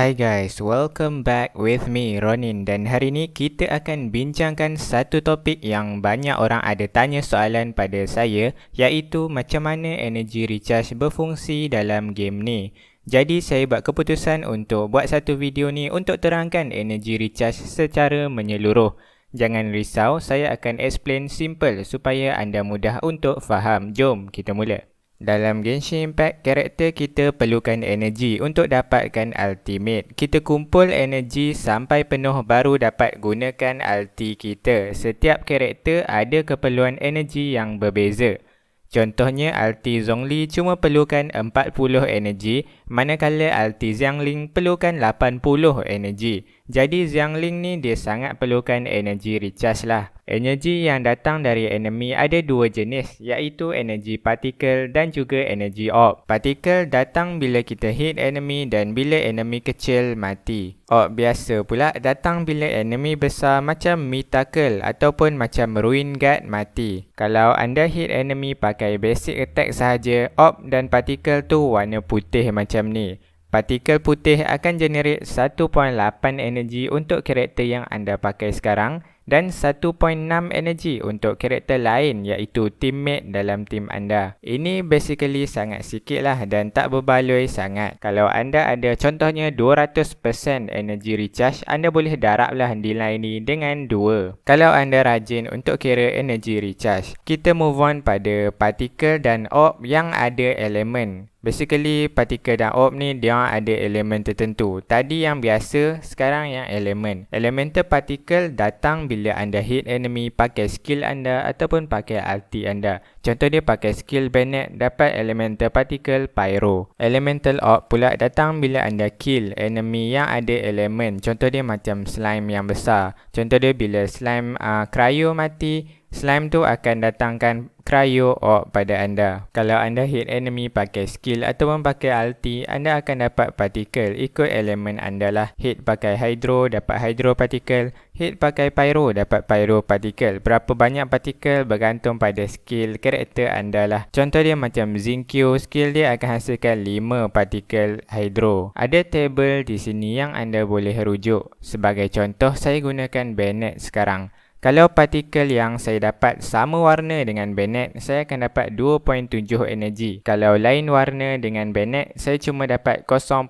Hi guys, welcome back with me Ronin dan hari ini kita akan bincangkan satu topik yang banyak orang ada tanya soalan pada saya iaitu macam mana energy recharge berfungsi dalam game ni. Jadi saya buat keputusan untuk buat satu video ni untuk terangkan energy recharge secara menyeluruh. Jangan risau, saya akan explain simple supaya anda mudah untuk faham. Jom kita mula. Dalam Genshin Impact, karakter kita perlukan energi untuk dapatkan ultimate. Kita kumpul energi sampai penuh baru dapat gunakan ulti kita. Setiap karakter ada keperluan energi yang berbeza. Contohnya ulti Zhongli cuma perlukan 40 energi, manakala ulti Xiangling perlukan 80 energi. Jadi Xiang Ling ni dia sangat perlukan energi recharge lah. Energi yang datang dari enemy ada dua jenis iaitu energi particle dan juga energi orb. Particle datang bila kita hit enemy dan bila enemy kecil mati. Orb biasa pula datang bila enemy besar macam Mitakel ataupun macam Ruin Guard mati. Kalau anda hit enemy pakai basic attack sahaja, orb dan particle tu warna putih macam ni. Partikel putih akan generate 1.8 energi untuk karakter yang anda pakai sekarang dan 1.6 energi untuk karakter lain iaitu teammate dalam tim anda. Ini basically sangat sikit lah dan tak berbaloi sangat. Kalau anda ada contohnya 200% energi recharge, anda boleh daraplah nilai ini dengan 2. Kalau anda rajin untuk kira energi recharge. Kita move on pada partikel dan orb yang ada elemen. Basically partikel dan orb ni dia ada elemen tertentu. Tadi yang biasa, sekarang yang elemen. Elemental particle datang bila anda hit enemy pakai skill anda ataupun pakai arti anda. Contoh dia pakai skill banet dapat elemental particle pyro. Elemental orb pula datang bila anda kill enemy yang ada elemen. Contoh dia macam slime yang besar. Contoh dia bila slime uh, cryo mati, slime tu akan datangkan cryo orb pada anda. Kalau anda hit enemy pakai skill ataupun pakai ulti, anda akan dapat particle ikut elemen anda lah. Hit pakai hydro, dapat hydro particle. Hit pakai pyro, dapat pyro particle. Berapa banyak particle bergantung pada skill karakter anda lah. Contoh dia macam Zinkyo, skill dia akan hasilkan 5 particle hydro. Ada table di sini yang anda boleh rujuk. Sebagai contoh, saya gunakan Bennett sekarang. Kalau partikel yang saya dapat sama warna dengan banet, saya akan dapat 2.7 energi. Kalau lain warna dengan banet, saya cuma dapat 0.9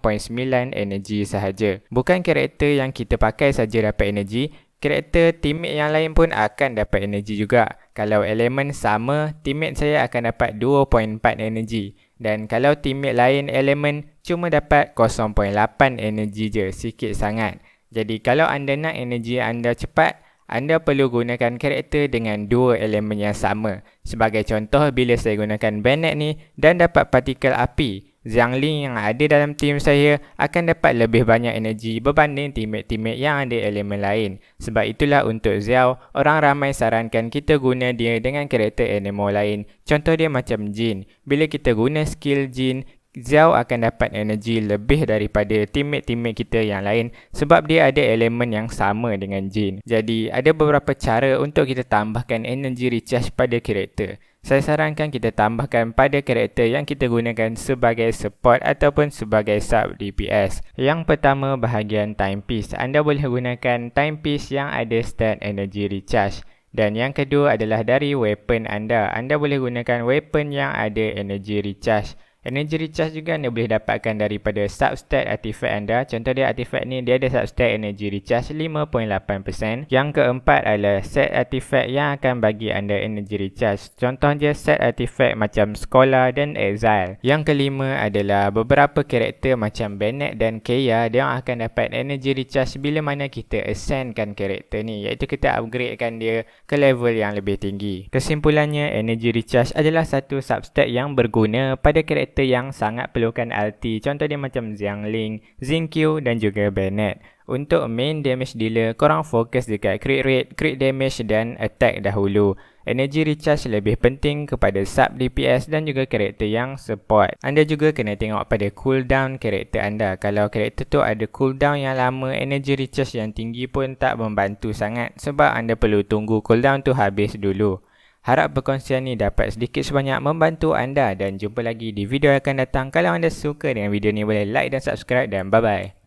energi sahaja. Bukan karakter yang kita pakai saja dapat energi, karakter teammate yang lain pun akan dapat energi juga. Kalau elemen sama, teammate saya akan dapat 2.4 energi. Dan kalau teammate lain elemen, cuma dapat 0.8 energi je, sikit sangat. Jadi kalau anda nak energi anda cepat, anda perlu gunakan karakter dengan dua elemen yang sama. Sebagai contoh, bila saya gunakan Bennett ni dan dapat partikel api, Zhang Ling yang ada dalam tim saya akan dapat lebih banyak energi berbanding teammate-teammate yang ada elemen lain. Sebab itulah untuk Xiao, orang ramai sarankan kita guna dia dengan karakter animal lain. Contoh dia macam Jin. Bila kita guna skill Jin, Zhao akan dapat energi lebih daripada teammate-teammate kita yang lain sebab dia ada elemen yang sama dengan Jin. Jadi ada beberapa cara untuk kita tambahkan energi recharge pada karakter. Saya sarankan kita tambahkan pada karakter yang kita gunakan sebagai support ataupun sebagai sub DPS. Yang pertama bahagian timepiece. Anda boleh gunakan timepiece yang ada stat energy recharge. Dan yang kedua adalah dari weapon anda. Anda boleh gunakan weapon yang ada energy recharge. Energy recharge juga anda boleh dapatkan daripada substat artifact anda. Contoh dia artifact ni dia ada substat energy recharge 5.8%. Yang keempat adalah set artifact yang akan bagi anda energy recharge. Contoh dia set artifact macam Scholar dan Exile. Yang kelima adalah beberapa karakter macam Bennett dan Kaya dia akan dapat energy recharge bila mana kita ascendkan karakter ni iaitu kita upgradekan dia ke level yang lebih tinggi. Kesimpulannya energy recharge adalah satu substat yang berguna pada karakter Karakter yang sangat perlukan LT. Contoh dia macam Xiangling, Qiu dan juga Bennett. Untuk main damage dealer, korang fokus dekat crit rate, crit damage dan attack dahulu. Energy recharge lebih penting kepada sub DPS dan juga karakter yang support. Anda juga kena tengok pada cooldown karakter anda. Kalau karakter tu ada cooldown yang lama, energy recharge yang tinggi pun tak membantu sangat sebab anda perlu tunggu cooldown tu habis dulu. Harap perkongsian ni dapat sedikit sebanyak membantu anda dan jumpa lagi di video yang akan datang. Kalau anda suka dengan video ini boleh like dan subscribe dan bye-bye.